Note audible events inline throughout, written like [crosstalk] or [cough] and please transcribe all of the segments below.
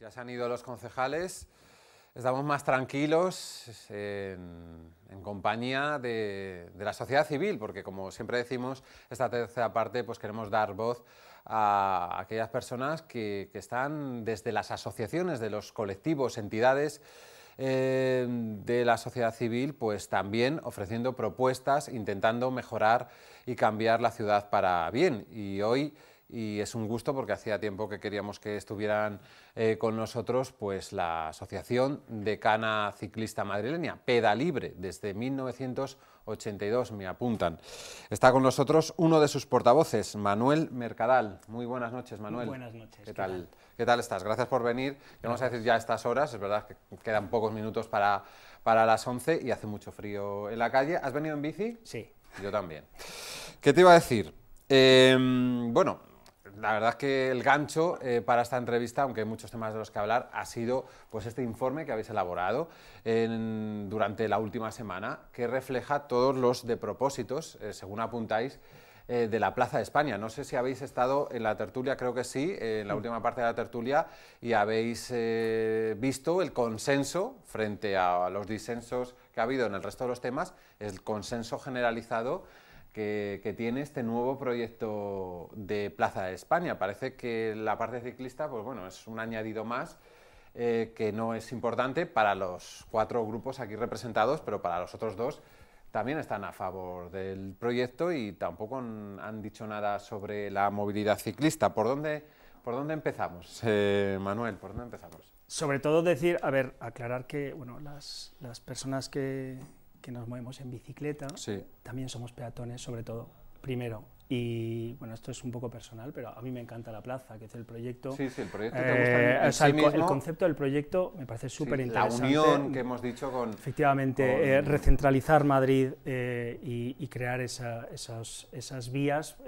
Ya se han ido los concejales, estamos más tranquilos en, compañía de, la sociedad civil, porque como siempre decimos, esta tercera parte pues queremos dar voz a aquellas personas que, están desde las asociaciones, de los colectivos, entidades eh, de la sociedad civil, pues también ofreciendo propuestas, intentando mejorar y cambiar la ciudad para bien. Y hoy y es un gusto porque hacía tiempo que queríamos que estuvieran eh, con nosotros pues la Asociación de Cana Ciclista Madrileña, peda libre desde 1982, me apuntan. Está con nosotros uno de sus portavoces, Manuel Mercadal. Muy buenas noches, Manuel. Muy buenas noches. ¿Qué, tal? ¿Qué tal estás? Gracias por venir. vamos a decir ya a estas horas, es verdad que quedan pocos minutos para, para las 11 y hace mucho frío en la calle. ¿Has venido en bici? Sí. Yo también. ¿Qué te iba a decir? Em, bueno, la verdad es que el gancho eh, para esta entrevista, aunque hay muchos temas de los que hablar, ha sido pues, este informe que habéis elaborado durante la última semana, que refleja todos los de propósitos, eh, según apuntáis, eh, de la Plaza de España. No sé si habéis estado en la tertulia, creo que sí, en la mm. última parte de la tertulia, y habéis visto el consenso frente a los disensos que ha habido en el resto de los temas, el consenso generalizado que, tiene este nuevo proyecto de Plaza de España. Parece que la parte ciclista, pues bueno, es un añadido más. Eh, que no es importante para los cuatro grupos aquí representados, pero para los otros dos también están a favor del proyecto y tampoco han, dicho nada sobre la movilidad ciclista. ¿Por dónde, por dónde empezamos, eh, Manuel? ¿Por dónde empezamos? Sobre todo decir, a ver, aclarar que bueno, las, las personas que, que nos movemos en bicicleta, también somos peatones, sobre todo, primero. Y bueno, esto es un poco personal, pero a mí me encanta la plaza, que es el proyecto. Sí, sí, el proyecto. Eh, o sea, el, concepto del proyecto me parece súper interesante. la unión que hemos dicho con. Efectivamente, eh, recentralizar Madrid eh, y, crear esas, esas, vías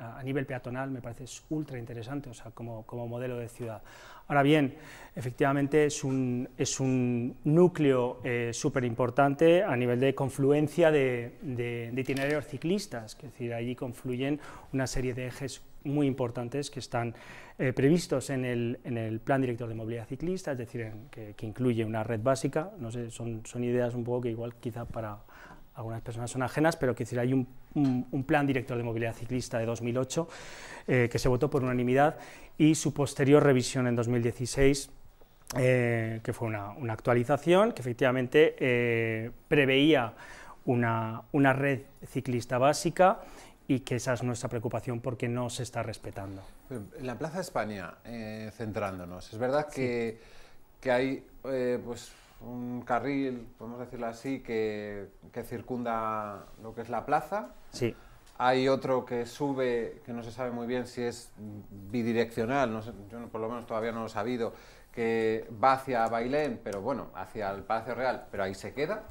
a nivel peatonal me parece ultra interesante, o sea, como, como modelo de ciudad. Ahora bien, efectivamente es un, es un núcleo eh, súper importante a nivel de confluencia de, itinerarios ciclistas, es decir, allí confluyen una serie de ejes muy importantes que están eh, previstos en el, en el, Plan Director de Movilidad Ciclista, es decir, que, que, incluye una red básica, no sé, son, son ideas un poco que igual quizá para algunas personas son ajenas, pero que hay un, plan director de movilidad ciclista de 2008 eh, que se votó por unanimidad y su posterior revisión en 2016 eh, que fue una, actualización que efectivamente eh, preveía una, red ciclista básica y que esa es nuestra preocupación porque no se está respetando. En la Plaza de España, centrándonos, es verdad que, hay pues, un carril, podemos decirlo así, que, circunda lo que es la plaza. Sí. Hay otro que sube, que no se sabe muy bien si es bidireccional, yo por lo menos todavía no lo he sabido, que va hacia Bailén, pero bueno, hacia el Palacio Real, pero ahí se queda,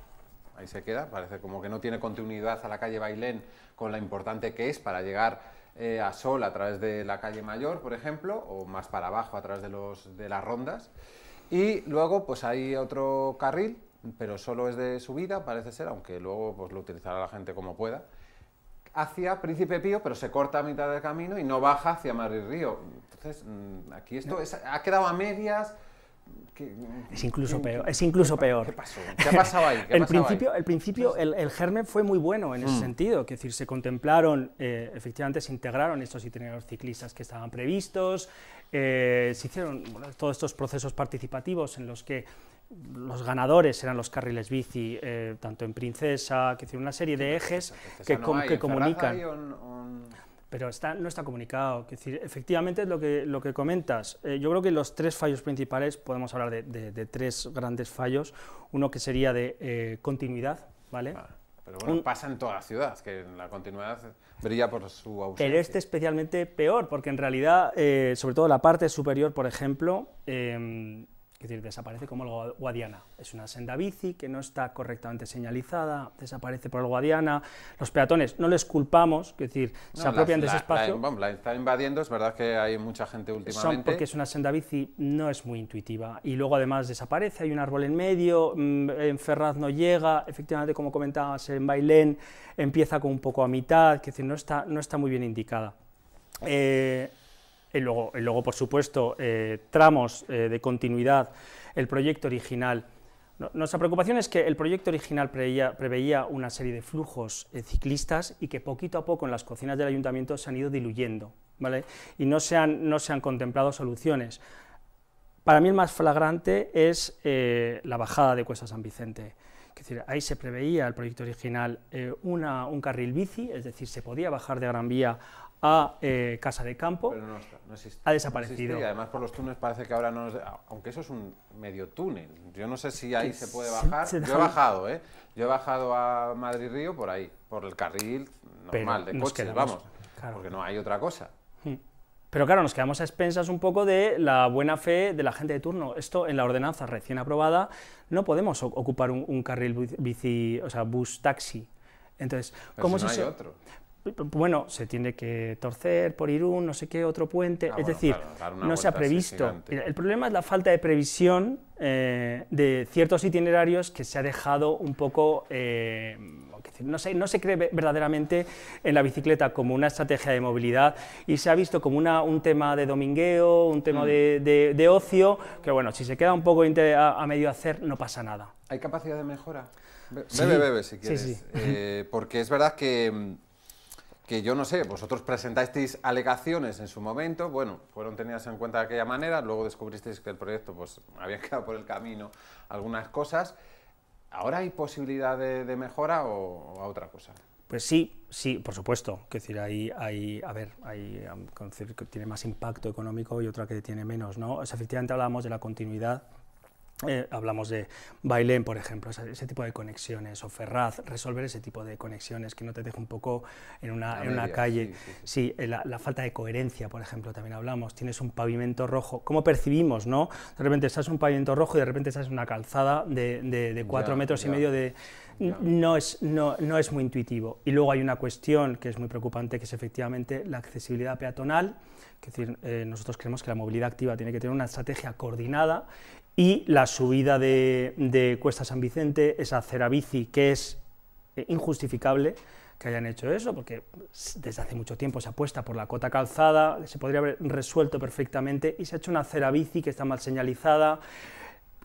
ahí se queda, parece como que no tiene continuidad a la calle Bailén con la importante que es para llegar eh, a Sol a través de la calle Mayor, por ejemplo, o más para abajo a través de, los, de las rondas. Y luego pues hay otro carril, pero solo es de subida, parece ser, aunque luego pues, lo utilizará la gente como pueda, hacia Príncipe Pío, pero se corta a mitad del camino y no baja hacia Madrid Río. Entonces, mm, aquí esto ha quedado a medias. es incluso peor. Es incluso qué, peor. ¿Qué pasó? ¿Qué ha pasado ahí? [laughs] el, principio, el principio, el, el, germen fue muy bueno en ese mm. sentido, que es decir, se contemplaron, eh, efectivamente se integraron estos itinerarios ciclistas que estaban previstos, eh, se hicieron todos estos procesos participativos en los que los ganadores eran los carriles bici, eh, tanto en Princesa, que tiene una serie de ejes que, que comunican. Pero está, no está comunicado. Que decir, efectivamente es lo que, lo que comentas. Eh, yo creo que los tres fallos principales, podemos hablar de, tres grandes fallos. Uno que sería de continuidad, ¿vale? vale pero bueno, pasa en todas las ciudades, que en la continuidad brilla por su ausencia. Pero este especialmente peor, porque en realidad, eh, sobre todo la parte superior, por ejemplo, eh, es decir, desaparece como el Guadiana. Es una senda bici que no está correctamente señalizada, desaparece por el Guadiana. Los peatones no les culpamos, es decir, se apropian de ese espacio. La, está invadiendo, es verdad que hay mucha gente últimamente. Son porque es una senda bici, no es muy intuitiva. Y luego además desaparece, hay un árbol en medio, mm, en Ferraz no llega, efectivamente, como comentabas, en Bailén empieza con un poco a mitad, es decir, no está, no está muy bien indicada. Eh, y luego, luego por supuesto, eh, tramos eh, de continuidad, el proyecto original. nuestra preocupación es que el proyecto original preveía, preveía una serie de flujos eh, ciclistas y que poquito a poco en las cocinas del ayuntamiento se han ido diluyendo ¿vale? y no se, han, no se han contemplado soluciones. Para mí el más flagrante es la bajada de Cuesta San Vicente. que decir, ahí se preveía el proyecto original un carril bici, es decir, se podía bajar de Gran Vía a eh, Casa de Campo, ha desaparecido. y además por los túneles parece que ahora no... Aunque eso es un medio túnel, yo no sé si ahí se puede bajar. yo he bajado, ¿eh? Yo he bajado a Madrid-Río por ahí, por el carril normal de coches, vamos, porque no hay otra cosa. Hmm. Pero claro, nos quedamos a expensas un poco de la buena fe de la gente de turno. Esto en la ordenanza recién aprobada no podemos ocupar un, carril bici, o sea, bus taxi. Entonces, ¿cómo se hay otro bueno, se tiene que torcer por ir un no sé qué, otro puente, ah, es decir, no se ha previsto. El problema es la falta de previsión eh, de ciertos itinerarios que se ha dejado un poco, eh, no, se, no se cree verdaderamente en la bicicleta como una estrategia de movilidad y se ha visto como una, un tema de domingueo, un tema mm. de, ocio, que bueno, si se queda un poco a, medio hacer, no pasa nada. ¿Hay capacidad de mejora? Bebe, bebe, si quieres. Eh, porque es verdad que mm, que yo no sé, vosotros presentasteis alegaciones en su momento, bueno, fueron tenidas en cuenta de aquella manera, luego descubristeis que el proyecto pues [laughs] había quedado por el camino algunas cosas. ¿Ahora hay posibilidad de, mejora o, a otra cosa? Pues sí, sí, por supuesto. que decir, hay, hay a ver, hay, um, que tiene más impacto económico y otra que tiene menos, ¿no? es efectivamente hablábamos de la continuidad eh, hablamos de Bailén, por ejemplo, ese, tipo de conexiones, o Ferraz, resolver ese tipo de conexiones que no te deje un poco en una, calle. Sí, eh, la, falta de coherencia, por ejemplo, también hablamos. Tienes un pavimento rojo, ¿cómo percibimos, no? De repente estás en un pavimento rojo y de repente estás en una calzada de, cuatro metros y medio de... No es, no, es muy intuitivo. Y luego hay una cuestión que es muy preocupante, que es efectivamente la accesibilidad peatonal, es decir, eh, nosotros creemos que la movilidad activa tiene que tener una estrategia coordinada y la subida de, de Cuesta San Vicente, esa bici, que es eh, injustificable que hayan hecho eso, porque desde hace mucho tiempo se apuesta por la cota calzada, se podría haber resuelto perfectamente y se ha hecho una cera bici que está mal señalizada,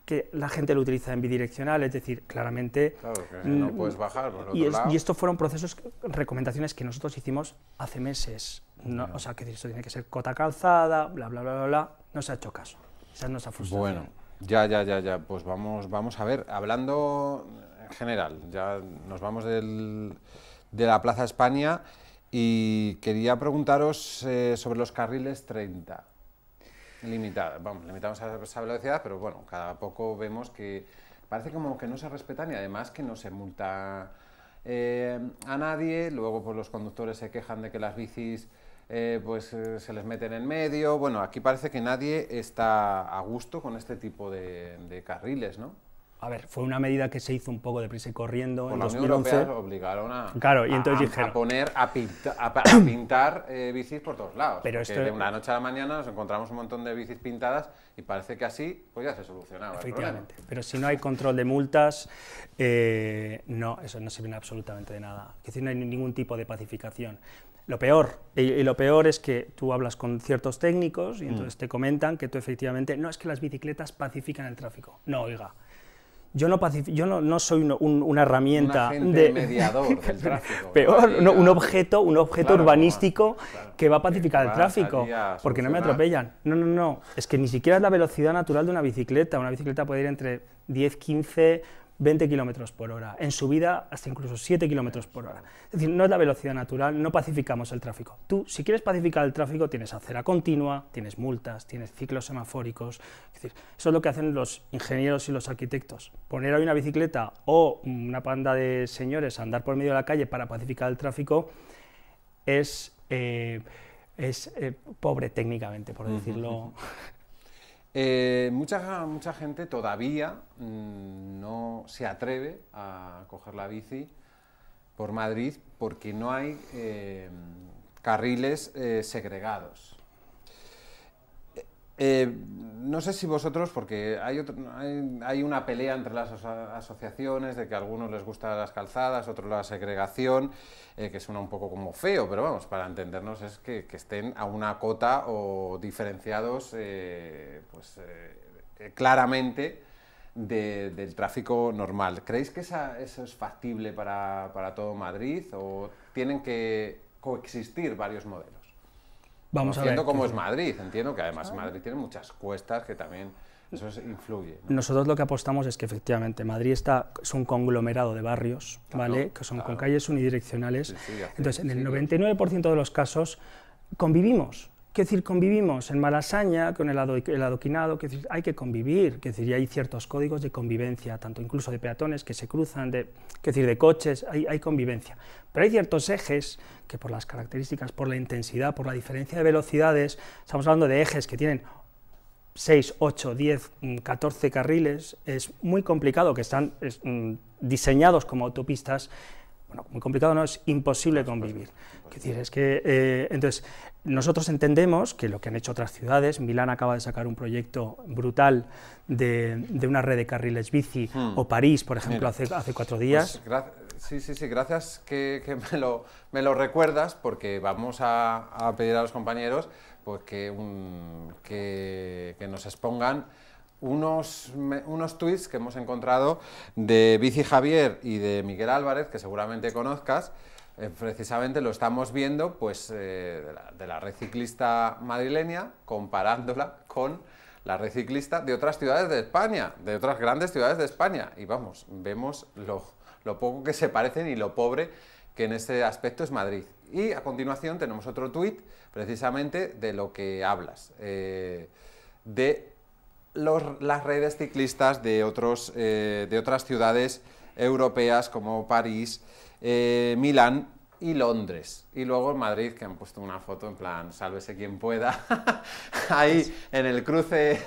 que la gente lo utiliza en bidireccional, es decir, claramente... Claro, que mm, no puedes bajar por otro y, y estos fueron procesos, recomendaciones que nosotros hicimos hace meses. No, O sea, que esto tiene que ser cota calzada, bla, bla, bla, bla, bla. No se ha hecho caso. Esa es nuestra Bueno. Ya, ya, ya, ya. Pues vamos, vamos a ver. Hablando en general, ya nos vamos de la Plaza España y quería preguntaros eh, sobre los carriles 30. Limitada, vamos, limitamos a esa velocidad, pero bueno, cada poco vemos que parece como que no se respetan y además que no se multa eh, a nadie. Luego, pues los conductores se quejan de que las bicis eh, pues eh, se les meten en medio. Bueno, aquí parece que nadie está a gusto con este tipo de, carriles, ¿no? A ver, fue una medida que se hizo un poco prisa y corriendo en 2011. obligaron a, claro, y entonces a, poner, a, [coughs] pintar eh, bicis por todos lados. Pero de una noche a la mañana nos encontramos un montón de bicis pintadas y parece que así pues ya se solucionaba. Efectivamente. pero si no hay control de multas, no, eso no sirve absolutamente de nada. Es decir, no hay ningún tipo de pacificación lo peor. Y, lo peor es que tú hablas con ciertos técnicos y mm. entonces te comentan que tú efectivamente, no es que las bicicletas pacifican el tráfico. No, oiga. Yo no, yo no, soy una herramienta de mediador [laughs] Peor, un objeto, un objeto urbanístico que va a pacificar el tráfico, porque no me atropellan. No, no, no, es que ni siquiera es la velocidad natural de una bicicleta. Una bicicleta puede ir entre 10, 15 20 km por hora, en subida hasta incluso 7 km por hora. Es decir, no es la velocidad natural, no pacificamos el tráfico. Tú, si quieres pacificar el tráfico, tienes acera continua, tienes multas, tienes ciclos semafóricos. Es decir, eso es lo que hacen los ingenieros y los arquitectos. Poner hoy una bicicleta o una panda de señores a andar por medio de la calle para pacificar el tráfico es, eh, es eh, pobre técnicamente, por decirlo. [laughs] Eh, mucha, mucha gente todavía mm, no se atreve a coger la bici por Madrid porque no hay eh, carriles eh, segregados. Eh, no sé si vosotros, porque hay, hay, una pelea entre las asociaciones de que a algunos les gustan las calzadas, otros la segregación, eh, que suena un poco como feo, pero vamos, para entendernos es que, estén a una cota o diferenciados eh, pues, claramente del tráfico normal. ¿Creéis que eso es factible para todo Madrid o tienen que coexistir varios modelos? Vamos cómo es Madrid, entiendo que además Madrid tiene muchas cuestas que también eso influye. Nosotros lo que apostamos es que efectivamente Madrid está, es un conglomerado de barrios, ¿vale? Que son con calles unidireccionales. Entonces, en el 99% de los casos convivimos. Qué decir, convivimos en Malasaña con el, adoquinado, que decir, hay que convivir, que decir, hay ciertos códigos de convivencia, tanto incluso de peatones que se cruzan, de, decir, de coches, hay, hay, convivencia. Pero hay ciertos ejes que por las características, por la intensidad, por la diferencia de velocidades, estamos hablando de ejes que tienen 6, 8, 10, 14 carriles, es muy complicado que están mm, diseñados como autopistas, bueno, muy complicado no, es imposible convivir. decir, es que, eh, entonces, nosotros entendemos que lo que han hecho otras ciudades, Milán acaba de sacar un proyecto brutal de, una red de carriles bici, hmm. o París, por ejemplo, hace, cuatro días. Pues sí, sí, sí, gracias que, me, lo, recuerdas, porque vamos a, pedir a los compañeros pues que nos expongan unos, unos tweets que hemos encontrado de Bici Javier y de Miguel Álvarez, que seguramente conozcas. Eh, precisamente lo estamos viendo pues, eh, de, la, reciclista madrileña, comparándola con la reciclista de otras ciudades de España, de otras grandes ciudades de España. Y vamos, vemos lo, lo poco que se parecen y lo pobre que en este aspecto es Madrid. Y a continuación tenemos otro tuit precisamente de lo que hablas, eh, de las redes ciclistas de, otros, eh, de otras ciudades europeas como París, eh, Milán y Londres. Y luego Madrid, que han puesto una foto en plan, sálvese quien pueda, [laughs] ahí pues en el cruce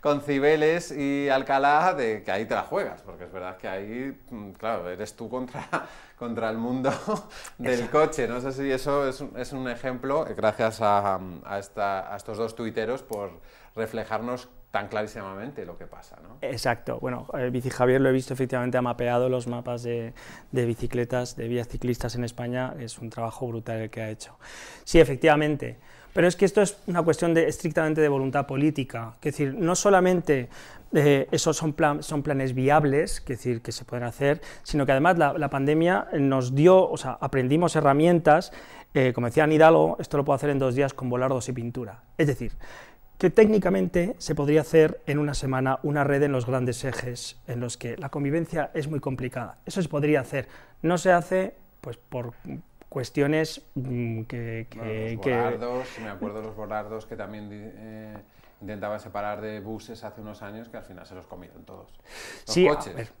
con Cibeles y Alcalá, de que ahí te la juegas, porque es verdad que ahí, mm, claro, eres tú contra, [laughs] contra el mundo [laughs] del coche. No sé si eso es, un ejemplo, gracias a, a estos dos tuiteros por reflejarnos tan clarísimamente lo que pasa, ¿no? Exacto. Bueno, el eh, Bici Javier lo he visto efectivamente, ha mapeado los mapas de, bicicletas, de vías ciclistas en España. Es un trabajo brutal el que ha hecho. Sí, efectivamente. Pero es que esto es una cuestión de, estrictamente de voluntad política. Es decir, no solamente eh, esos son, son planes viables, que, decir, que se pueden hacer, sino que además la, pandemia nos dio, o sea, aprendimos herramientas, eh, como decía Hidalgo, esto lo puedo hacer en dos días con volardos y pintura. Es decir, que técnicamente se podría hacer en una semana una red en los grandes ejes en los que la convivencia es muy complicada. Eso se podría hacer. No se hace pues por cuestiones mm, que... los me acuerdo los borardos que también... Eh, Intentaba separar de buses hace unos años que al final se los comieron todos. Los sí,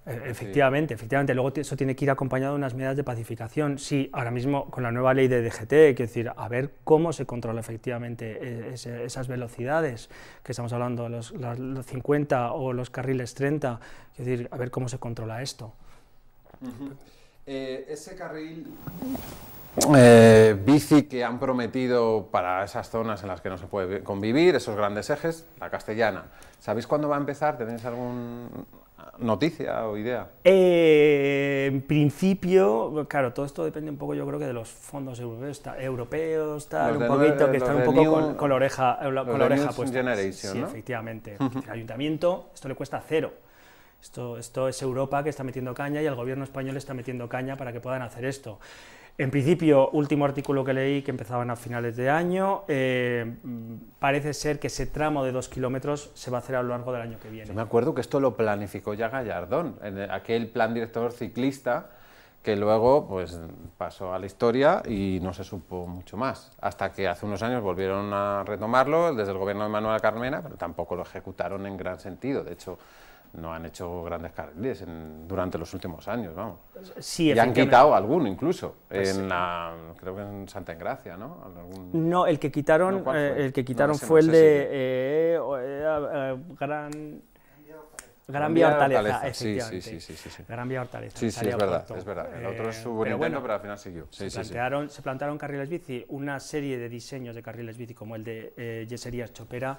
efectivamente, efectivamente. Luego eso tiene que ir acompañado de unas medidas de pacificación. Sí, ahora mismo con la nueva ley de DGT, quiero decir, a ver cómo se controla efectivamente eh, esas velocidades que estamos hablando, los, los 50 o los carriles 30, quiero decir, a ver cómo se controla esto. Eh, ese carril eh, bici que han prometido para esas zonas en las que no se puede convivir, esos grandes ejes, la castellana. ¿Sabéis cuándo va a empezar? ¿Tenéis alguna noticia o idea? Eh, en principio, claro, todo esto depende un poco, yo creo que de los fondos europeos, europeos un poquito, que están un poco con, la oreja, con la oreja eh, puesta. Sí, efectivamente. [laughs] El ayuntamiento, esto le cuesta cero. Esto, esto es Europa que está metiendo caña y el gobierno español está metiendo caña para que puedan hacer esto. En principio, último artículo que leí que empezaban a finales de año, eh, parece ser que ese tramo de dos kilómetros se va a hacer a lo largo del año que viene. me acuerdo que esto lo planificó ya Gallardón, en aquel plan director ciclista que luego pues, pasó a la historia y no se supo mucho más, hasta que hace unos años volvieron a retomarlo desde el gobierno de Manuel Carmena, pero tampoco lo ejecutaron en gran sentido. De hecho, no han hecho grandes carriles en, durante los últimos años, vamos. y han quitado alguno incluso, pues en creo que en Santa Engracia, ¿no? No, el que quitaron, eh, el que quitaron fue el de eh, eh, Gran... Gran Vía Hortaleza, efectivamente. Sí, sí, sí, sí, Gran Vía Hortaleza. Sí, sí, es verdad, es verdad. El otro es su bueno, pero al final siguió. se, plantearon, se plantaron carriles bici, una serie de diseños de carriles bici, como el de Yeserías Chopera,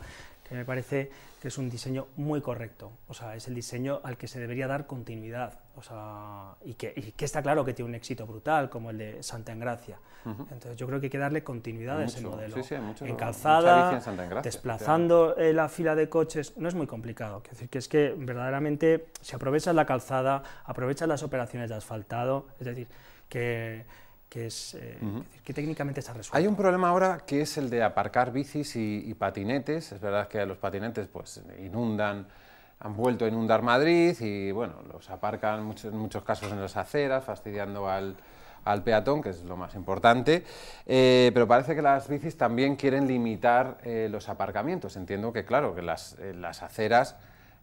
me parece que es un diseño muy correcto, o sea, es el diseño al que se debería dar continuidad, o sea, y que, está claro que tiene un éxito brutal, como el de Santa Engracia. Entonces yo creo que hay que darle continuidad a ese modelo. en calzada, desplazando eh, la fila de coches, no es muy complicado, es decir, que es que verdaderamente si aprovechas la calzada, aprovechas las operaciones de asfaltado, es decir, que que, es, eh, que, técnicamente está resuelto. Hay un problema ahora que es el de aparcar bicis y, patinetes. Es verdad que los patinetes pues, inundan, han vuelto a inundar Madrid y bueno, los aparcan en muchos, muchos casos en las aceras, fastidiando al, al peatón, que es lo más importante, eh, pero parece que las bicis también quieren limitar eh, los aparcamientos. Entiendo que, claro, que las, las aceras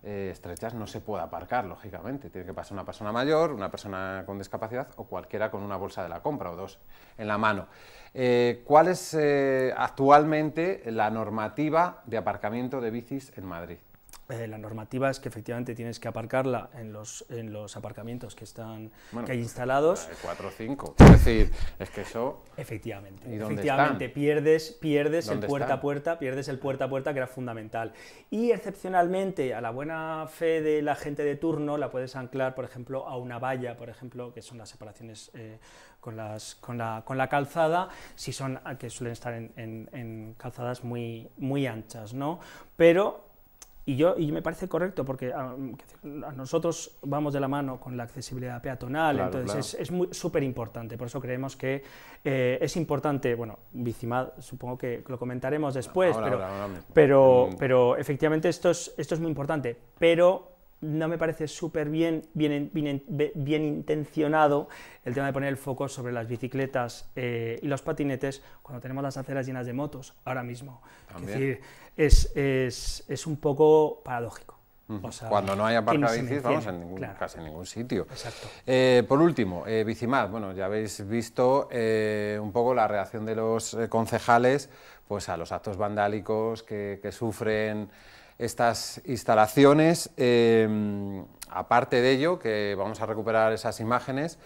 eh, estrechas no se puede aparcar, lógicamente. Tiene que pasar una persona mayor, una persona con discapacidad o cualquiera con una bolsa de la compra o dos en la mano. Eh, ¿Cuál es eh, actualmente la normativa de aparcamiento de bicis en Madrid? Eh, la normativa es que efectivamente tienes que aparcarla en los, en los aparcamientos que están que hay instalados. 4 o 5. Es decir, es que eso. Efectivamente. ¿Y pierdes, pierdes el puerta a puerta, pierdes el puerta a puerta, que era fundamental. Y excepcionalmente, a la buena fe de la gente de turno, la puedes anclar, por ejemplo, a una valla, por ejemplo, que son las separaciones. Eh, con, las, con, la, calzada, si son que suelen estar en, calzadas muy, muy anchas, ¿no? Pero y, yo, y me parece correcto porque ah, mm, a, nosotros vamos de la mano con la accesibilidad peatonal, entonces es súper importante. Por eso creemos que eh, es importante, bueno, Bicimad supongo que lo comentaremos después, pero, mm. pero, efectivamente esto es, esto es muy importante. Pero no me parece súper bien, bien, bien, intencionado el tema de poner el foco sobre las bicicletas eh, y los patinetes cuando tenemos las aceras llenas de motos ahora mismo. Es, es, un poco paradójico. cuando no hay vamos, ningún, casi en ningún sitio. Eh, por último, eh, Bicimad, bueno, ya habéis visto eh, un poco la reacción de los concejales pues, a los actos vandálicos que sufren estas instalaciones. Em, aparte de ello, que vamos a recuperar esas imágenes,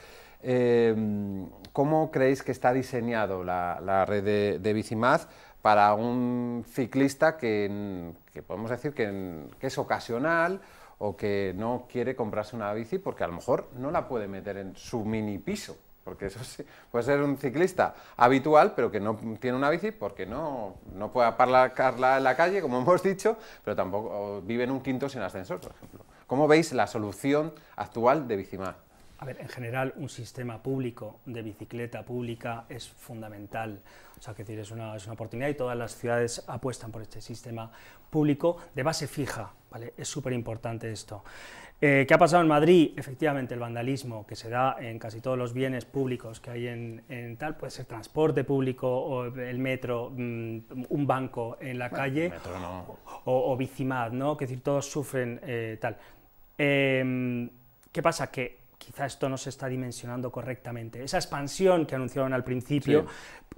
em, ¿cómo creéis que está diseñado la, red de, Bicimaz para un ciclista que, podemos decir que, que, es ocasional o que no quiere comprarse una bici porque a lo mejor no la puede meter en su mini piso? porque eso sí, puede ser un ciclista habitual, pero que no tiene una bici porque no, no puede aparcarla en la calle, como [laughs] hemos dicho, pero tampoco vive en un quinto sin ascensor, por ejemplo. ¿Cómo veis la solución actual de Bicimar? A ver, en general un sistema público de bicicleta pública es fundamental. O sea, que es una, es una oportunidad y todas las ciudades apuestan por este sistema público de base fija. ¿vale? Es súper importante esto. Eh, ¿Qué ha pasado en Madrid? Efectivamente, el vandalismo que se da en casi todos los bienes públicos que hay en, tal, puede ser transporte público, el metro, mm, un banco en la calle, o, o, Bicimad, ¿no? Que decir, todos sufren eh, tal. Em, ¿Qué pasa? Que quizá esto no se está dimensionando correctamente. Esa expansión que anunciaron al principio,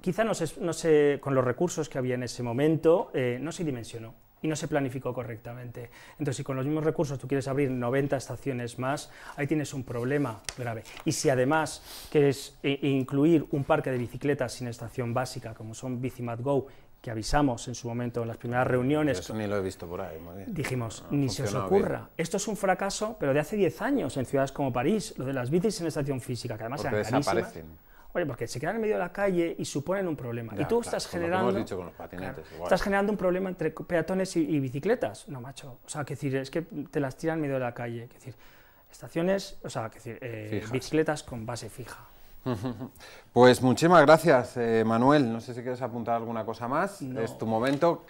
quizá no se, no con los recursos que había en ese momento, eh, no se dimensionó y no se planificó correctamente. Entonces, si con los mismos recursos tú quieres abrir 90 estaciones más, ahí tienes un problema grave. Y si además quieres eh, incluir un parque de bicicletas sin estación básica, como son Bicimat Go, que avisamos en su momento en las primeras reuniones. Eso ni lo he visto por ahí. Dijimos, ni se os ocurra. Esto es un fracaso, pero de hace 10 años en ciudades como París, lo de las bicis en estación física, que además porque eran desaparecen. Oye, porque se quedan en medio de la calle y suponen un problema. y tú estás generando. Estás generando un problema entre peatones y, bicicletas. No, macho. O sea, que decir, es que te las tiran en medio de la calle. decir, estaciones, o sea, que decir, eh, bicicletas con base fija. [laughs] Pues muchísimas gracias, eh, Manuel. No sé si quieres apuntar alguna cosa más. Es tu momento.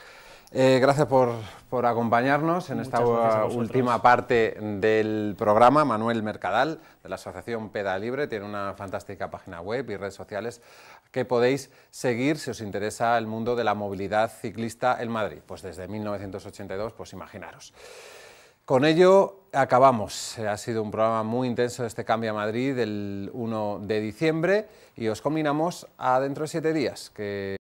Eh, gracias por, acompañarnos en esta última parte del programa. Manuel Mercadal, de la Asociación Peda Libre, tiene una fantástica página web y redes sociales que podéis seguir si os interesa el mundo de la movilidad ciclista en Madrid. Pues desde 1982, pues imaginaros. Con ello acabamos. Ha sido un programa muy intenso este cambio a Madrid del 1 de diciembre y os combinamos a dentro de siete días. Que